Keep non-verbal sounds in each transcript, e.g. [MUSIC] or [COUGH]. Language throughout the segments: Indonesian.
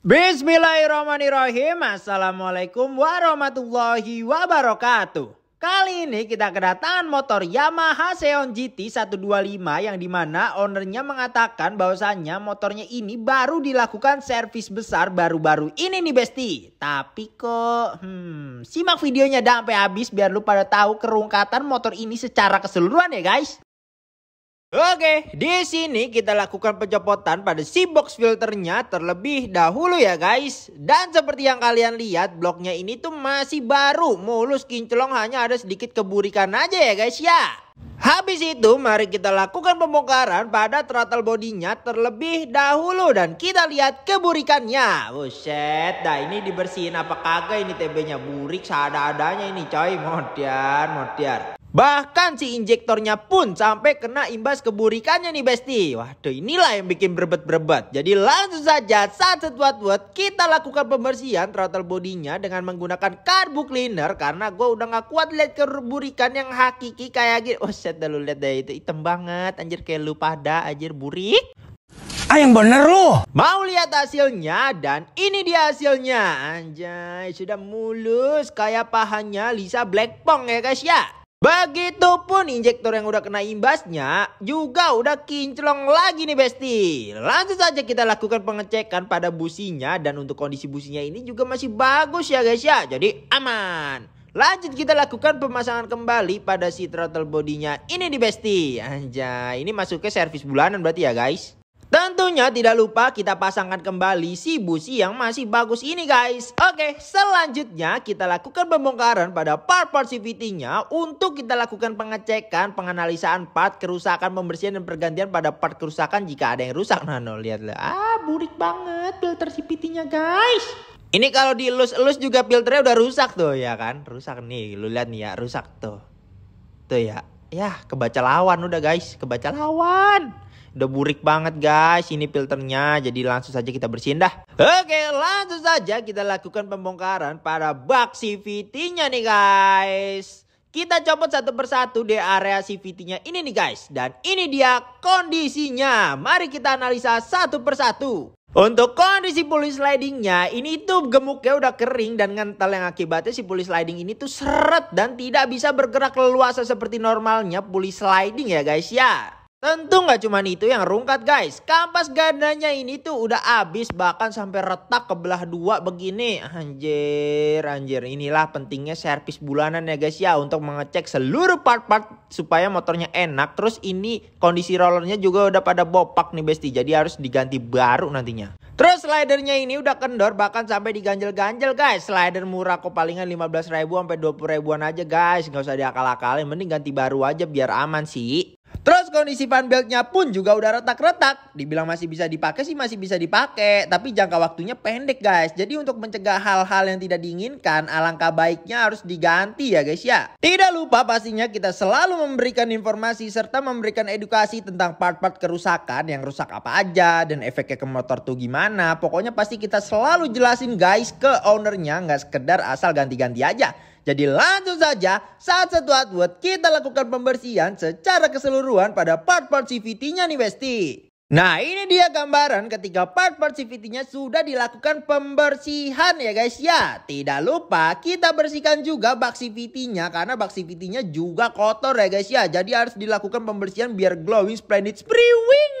Bismillahirrahmanirrahim Assalamualaikum warahmatullahi wabarakatuh Kali ini kita kedatangan motor Yamaha Xeon GT 125 yang dimana ownernya mengatakan bahwasannya motornya ini baru dilakukan servis besar baru-baru ini nih Besti. Tapi kok, hmm, simak videonya sampai habis biar lu pada tahu kerungkatan motor ini secara keseluruhan ya guys. Oke, di sini kita lakukan pencopotan pada si box filternya terlebih dahulu ya guys. Dan seperti yang kalian lihat, bloknya ini tuh masih baru, mulus kinclong hanya ada sedikit keburikan aja ya guys ya. Habis itu mari kita lakukan pembongkaran pada throttle bodinya terlebih dahulu dan kita lihat keburikannya. Buset, dah ini dibersihin apa kagak ini TB-nya burik seada-adanya ini coy, modian, modian. Bahkan si injektornya pun sampai kena imbas keburikannya nih Besti. Waduh inilah yang bikin berbet-berbet. Jadi langsung saja saat setuat buat kita lakukan pembersihan throttle bodinya dengan menggunakan karbu cleaner. Karena gue udah gak kuat lihat keburikan yang hakiki kayak gini. Oh set dah lu lihat deh itu hitam banget. Anjir kayak lu pada anjir burik. Ah yang bener loh. Mau lihat hasilnya dan ini dia hasilnya. Anjay sudah mulus kayak pahanya Lisa Blackpong ya guys ya. Begitupun injektor yang udah kena imbasnya juga udah kinclong lagi nih Besti. Langsung saja kita lakukan pengecekan pada businya dan untuk kondisi businya ini juga masih bagus ya guys ya. Jadi aman. Lanjut kita lakukan pemasangan kembali pada si throttle bodinya ini di Besti. Anjay, ini masuk ke servis bulanan berarti ya guys. Tentunya tidak lupa kita pasangkan kembali si busi yang masih bagus ini guys. Oke, selanjutnya kita lakukan pembongkaran pada part part cvt nya untuk kita lakukan pengecekan, penganalisaan part kerusakan, pembersihan dan pergantian pada part kerusakan jika ada yang rusak. [LAUGHS] Nah, no, lah. Ah, burik banget filter cvt nya guys. Ini kalau dielus-elus juga filternya udah rusak tuh ya kan. Rusak nih, lu lihat nih ya, rusak tuh. Tuh ya. Ya, kebaca lawan udah guys, kebaca lawan. Udah burik banget guys, ini filternya. Jadi langsung saja kita bersihin dah. Oke, langsung saja kita lakukan pembongkaran pada bak CVT-nya nih guys. Kita copot satu persatu di area CVT-nya ini nih guys. Dan ini dia kondisinya. Mari kita analisa satu persatu. Untuk kondisi pulley slidingnya, ini tuh gemuknya udah kering dan ngental yang akibatnya si pulley sliding ini tuh seret dan tidak bisa bergerak leluasa seperti normalnya pulley sliding ya guys ya. Tentu nggak cuma itu yang rungkat guys. Kampas gandanya ini tuh udah abis bahkan sampai retak kebelah dua begini. Anjir, anjir. Inilah pentingnya servis bulanan ya guys ya untuk mengecek seluruh part-part supaya motornya enak. Terus ini kondisi rollernya juga udah pada bopak nih besti. Jadi harus diganti baru nantinya. Terus slidernya ini udah kendor bahkan sampai diganjel-ganjel guys. Slider murah kok palingan 15 ribu sampai 20 ribuan aja guys. Nggak usah diakal-akalin, mending ganti baru aja biar aman sih. Terus kondisi fan beltnya pun juga udah retak-retak. Dibilang masih bisa dipakai sih masih bisa dipakai, tapi jangka waktunya pendek guys. Jadi untuk mencegah hal-hal yang tidak diinginkan, alangkah baiknya harus diganti ya guys ya. Tidak lupa pastinya kita selalu memberikan informasi serta memberikan edukasi tentang part-part kerusakan yang rusak apa aja dan efeknya ke motor tuh gimana. Pokoknya pasti kita selalu jelasin guys ke ownernya nggak sekedar asal ganti-ganti aja. Jadi langsung saja saat satu buat kita lakukan pembersihan secara keseluruhan pada part-part CVT-nya nih Besti. Nah ini dia gambaran ketika part-part CVT-nya sudah dilakukan pembersihan ya guys ya. Tidak lupa kita bersihkan juga bak CVT-nya karena bak CVT-nya juga kotor ya guys ya. Jadi harus dilakukan pembersihan biar glowing splendid wing.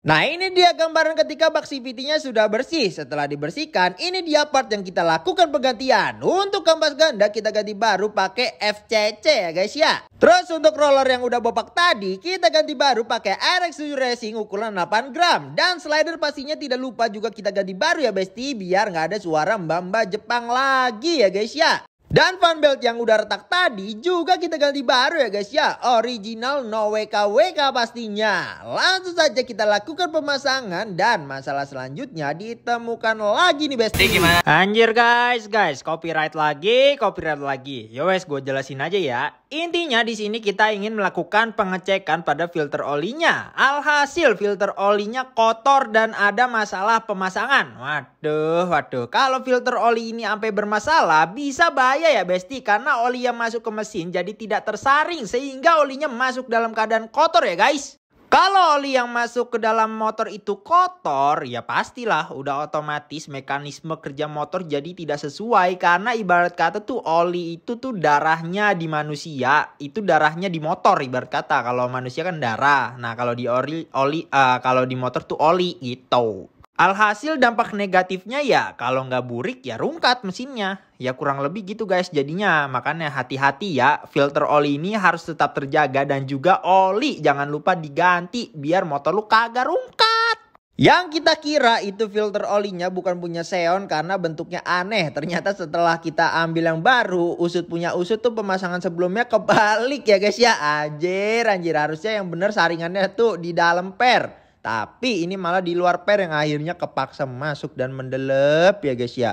Nah ini dia gambaran ketika bak CVT-nya sudah bersih. Setelah dibersihkan, ini dia part yang kita lakukan penggantian. Untuk kampas ganda kita ganti baru pakai FCC ya guys ya. Terus untuk roller yang udah bopak tadi, kita ganti baru pakai RX7 Racing ukuran 8 gram. Dan slider pastinya tidak lupa juga kita ganti baru ya besti, biar nggak ada suara mbak-mbak Jepang lagi ya guys ya. Dan fan belt yang udah retak tadi juga kita ganti baru ya guys ya. Original no WK -WK pastinya. Langsung saja kita lakukan pemasangan dan masalah selanjutnya ditemukan lagi nih bestie. Anjir guys, guys, copyright lagi, copyright lagi. Yo wes gue jelasin aja ya. Intinya di sini kita ingin melakukan pengecekan pada filter olinya. Alhasil filter olinya kotor dan ada masalah pemasangan. Waduh, waduh. Kalau filter oli ini sampai bermasalah bisa bahaya ya Besti. Karena oli yang masuk ke mesin jadi tidak tersaring sehingga olinya masuk dalam keadaan kotor ya guys. Kalau oli yang masuk ke dalam motor itu kotor, ya pastilah udah otomatis mekanisme kerja motor jadi tidak sesuai karena ibarat kata tuh oli itu tuh darahnya di manusia, itu darahnya di motor ibarat kata. Kalau manusia kan darah. Nah, kalau di oli oli uh, eh, kalau di motor tuh oli gitu. Alhasil dampak negatifnya ya kalau nggak burik ya rungkat mesinnya. Ya kurang lebih gitu guys jadinya. Makanya hati-hati ya filter oli ini harus tetap terjaga dan juga oli jangan lupa diganti biar motor lu kagak rungkat. Yang kita kira itu filter olinya bukan punya Seon karena bentuknya aneh. Ternyata setelah kita ambil yang baru, usut punya usut tuh pemasangan sebelumnya kebalik ya guys ya. Anjir, anjir harusnya yang bener saringannya tuh di dalam per. Tapi ini malah di luar per yang akhirnya kepaksa masuk dan mendelep ya guys ya.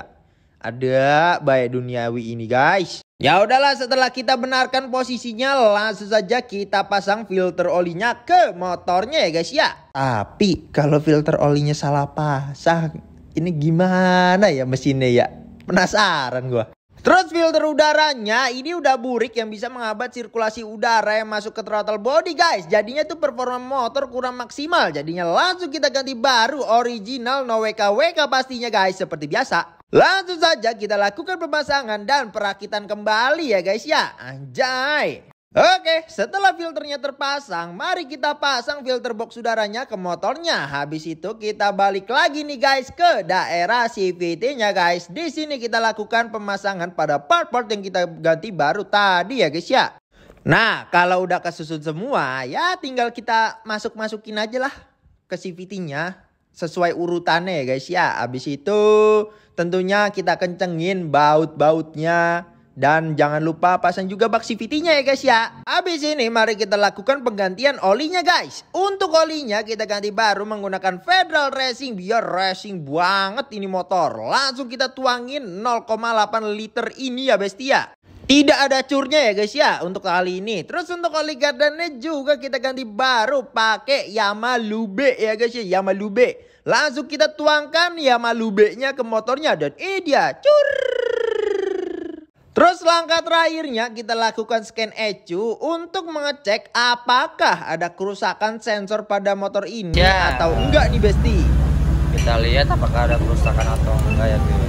Ada baik duniawi ini guys. Ya udahlah setelah kita benarkan posisinya langsung saja kita pasang filter olinya ke motornya ya guys ya. Tapi kalau filter olinya salah pasang ini gimana ya mesinnya ya? Penasaran gua. Terus filter udaranya ini udah burik yang bisa menghambat sirkulasi udara yang masuk ke throttle body guys. Jadinya tuh performa motor kurang maksimal. Jadinya langsung kita ganti baru original no WK pastinya guys seperti biasa. Langsung saja kita lakukan pemasangan dan perakitan kembali ya guys ya. Anjay. Oke, setelah filternya terpasang, mari kita pasang filter box udaranya ke motornya. Habis itu kita balik lagi nih guys ke daerah CVT-nya guys. Di sini kita lakukan pemasangan pada part-part yang kita ganti baru tadi ya guys ya. Nah, kalau udah kesusun semua, ya tinggal kita masuk-masukin aja lah ke CVT-nya sesuai urutannya ya guys ya. Habis itu tentunya kita kencengin baut-bautnya dan jangan lupa pasang juga bak CVT-nya ya guys ya. Habis ini mari kita lakukan penggantian olinya guys. Untuk olinya kita ganti baru menggunakan Federal Racing biar racing banget ini motor. Langsung kita tuangin 0,8 liter ini ya bestia. Ya. Tidak ada curnya ya guys ya untuk kali ini. Terus untuk oli gardennya juga kita ganti baru pakai Yamaha Lube ya guys ya. Yamaha Lube. Langsung kita tuangkan Yamaha Lube-nya ke motornya dan eh dia cur. Terus langkah terakhirnya kita lakukan scan ECU untuk mengecek apakah ada kerusakan sensor pada motor ini yeah. atau enggak nih Besti. Kita lihat apakah ada kerusakan atau enggak ya, Bro.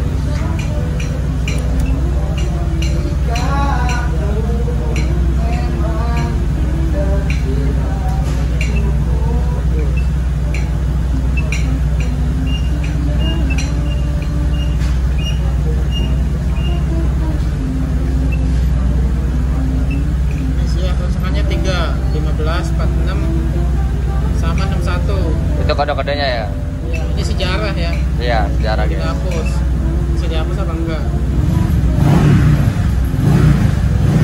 46 sama 61. Itu kode-kodenya ya? Iya, ini sejarah ya. Iya, sejarah gitu. Dihapus. Bisa dihapus apa enggak?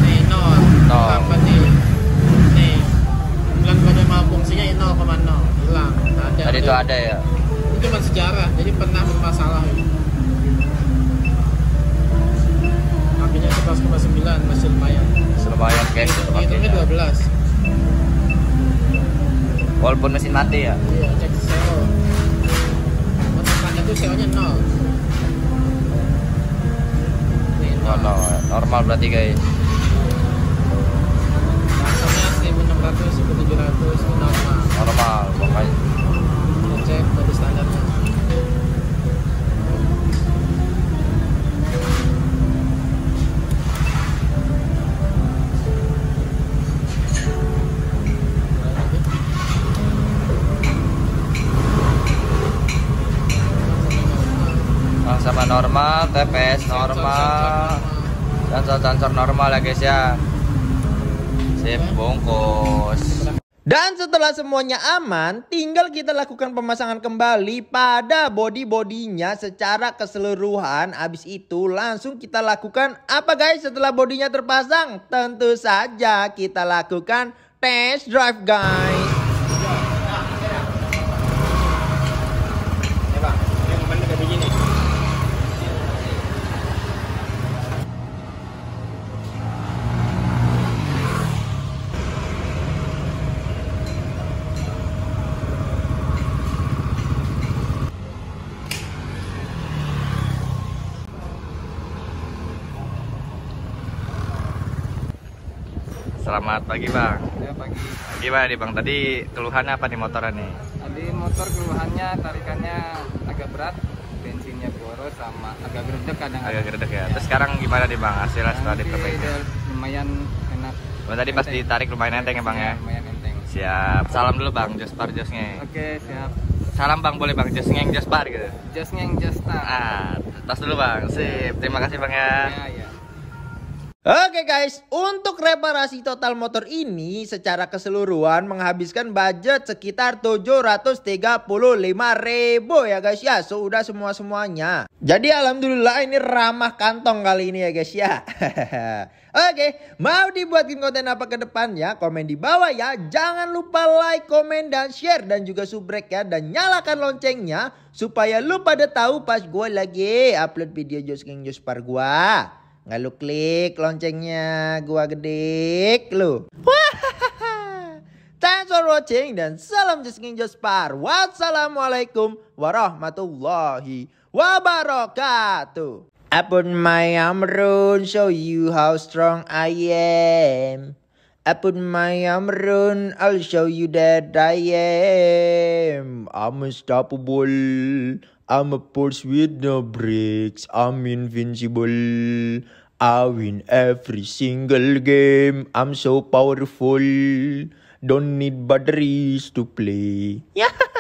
Nih, nol Apa nih? Nih. Bulan kode 0,0 hilang. Tadi itu ada ya. Itu cuma sejarah, jadi pernah bermasalah. walaupun mesin mati ya iya cek CO tempatnya tuh CO nya nol nol normal berarti guys normal, TPS normal, sensor-sensor normal ya guys ya. Sip, bungkus. Dan setelah semuanya aman, tinggal kita lakukan pemasangan kembali pada body-bodinya secara keseluruhan. Abis itu langsung kita lakukan apa guys setelah bodinya terpasang? Tentu saja kita lakukan test drive guys. Selamat pagi bang. Ya pagi. bang, di bang? Tadi keluhannya apa di motoran nih? Tadi motor keluhannya tarikannya agak berat, bensinnya boros sama agak gerdek kadang. Agak gerdek ya. ya. Terus sekarang gimana di bang? Hasilnya setelah diperbaiki? Lumayan enak. Bang, oh, tadi pas ditarik lumayan enteng ya bang iya, ya? Lumayan enteng. Siap. Salam dulu bang, Jospar Josnya. Oke siap. Salam bang boleh bang, Josngeng Jospar gitu. Josngeng Jospar. Ah, tas dulu bang. Sip. Terima kasih bang ya. ya, ya. Oke okay guys, untuk reparasi total motor ini secara keseluruhan menghabiskan budget sekitar 735.000 ya guys ya. Sudah so, semua-semuanya. Jadi alhamdulillah ini ramah kantong kali ini ya guys ya. [LAUGHS] Oke, okay, mau dibuatin konten apa ke depannya? Komen di bawah ya. Jangan lupa like, komen, dan share. Dan juga subscribe ya. Dan nyalakan loncengnya. Supaya lu pada tahu pas gue lagi upload video Joss King par gue. Nggak lu klik loncengnya gua gede lu. Thanks for watching dan salam Jisking Jospar. Wassalamualaikum warahmatullahi wabarakatuh. Upon my amrun show you how strong I am. Upon my amrun I'll show you that I am unstoppable. I'm a force with no breaks. I'm invincible. I win every single game. I'm so powerful. Don't need batteries to play. Yeah.